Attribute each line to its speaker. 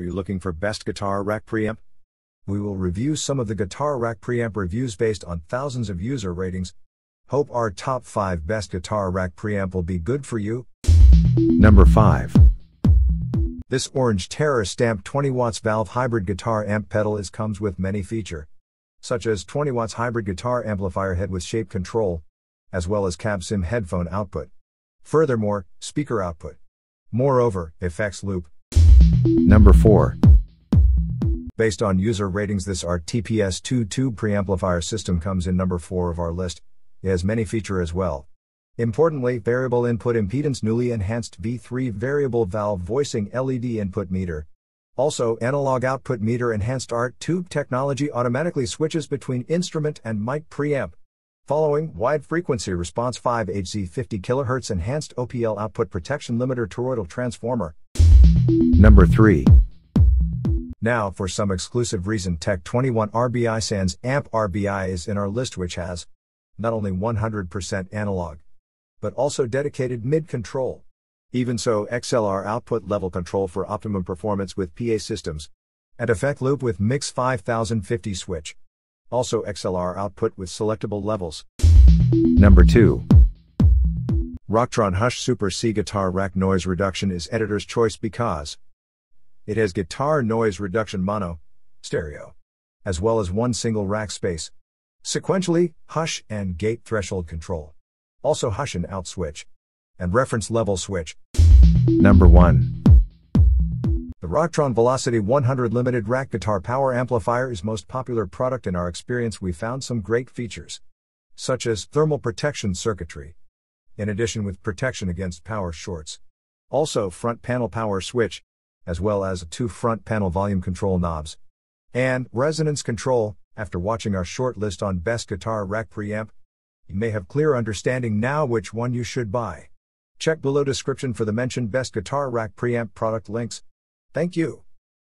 Speaker 1: Are you looking for best guitar rack preamp? We will review some of the guitar rack preamp reviews based on thousands of user ratings. Hope our top 5 best guitar rack preamp will be good for you. Number 5. This Orange Terror Stamp 20 watts valve hybrid guitar amp pedal is comes with many feature such as 20 watts hybrid guitar amplifier head with shape control as well as cab sim headphone output. Furthermore, speaker output. Moreover, effects loop, Number 4. Based on user ratings, this ART TPS 2 tube preamplifier system comes in number 4 of our list. It has many feature as well. Importantly, variable input impedance newly enhanced V3 variable valve voicing LED input meter. Also, analog output meter enhanced ART tube technology automatically switches between instrument and mic preamp. Following wide frequency response 5HZ 50 kHz enhanced OPL output protection limiter toroidal transformer, Number 3. Now, for some exclusive reason, Tech 21 RBI Sans AMP RBI is in our list, which has not only 100% analog, but also dedicated mid control. Even so, XLR output level control for optimum performance with PA systems, and effect loop with MIX 5050 switch. Also, XLR output with selectable levels. Number 2. Rocktron Hush Super C Guitar Rack Noise Reduction is editor's choice because it has guitar noise reduction mono, stereo, as well as one single rack space, sequentially, hush and gate threshold control, also hush and out switch, and reference level switch. Number 1. The Rocktron Velocity 100 Limited Rack Guitar Power Amplifier is most popular product in our experience we found some great features, such as thermal protection circuitry, in addition with protection against power shorts. Also front panel power switch, as well as two front panel volume control knobs. And resonance control, after watching our short list on best guitar rack preamp, you may have clear understanding now which one you should buy. Check below description for the mentioned best guitar rack preamp product links. Thank you.